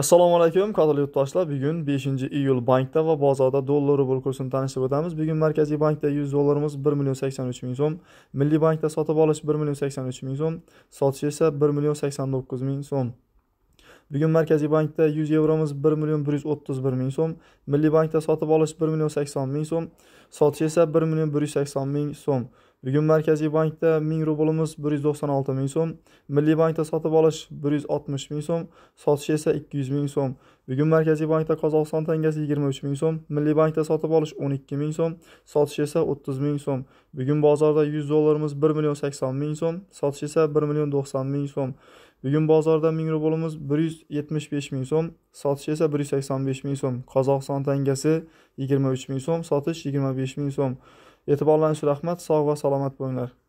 assalomu alaykum qadrli yurtdoshlar bugun 5 iyul bankda va bozorda dollar rubl kursini tanishtirib o'tamiz bugun markaziy bankda 100 dollarimiz 1 million 83 ming so'm milliy bankda sotib olish 1 million 83 ming so'm sotish esa 1 million 89 ming so'm bugun markaziy bankda 100 yevromiz 1 million 131 ming so'm milliy bankda sotib olish 1 million 80 ming so'm sotish esa 1 million 180 ming so'm bugun markaziy bankda 1000 rublimiz bir ming so'm milliy bankda sotib olish bir ming so'm sotish esa ikki ming so'm bugun markaziy bankda qozog'iston tangasi yigirma uch ming so'm milliy bankda sotib olish o'n ikki ming so'm sotish esa o'ttiz ming so'm bugun bozorda yuz dollarimiz bir million sakson ming so'm sotish esa bir million to'qson ming so'm bugun bozorda ming rublimiz bir yuz yetmish besh ming so'm sotish esa bir yuz sakson besh ming so'm qozog'iston tangasi yigirma uch ming so'm sotish yigirma besh ming so'm e'tiborlaringiz uchun rahmat sog' va salomat bo'linglar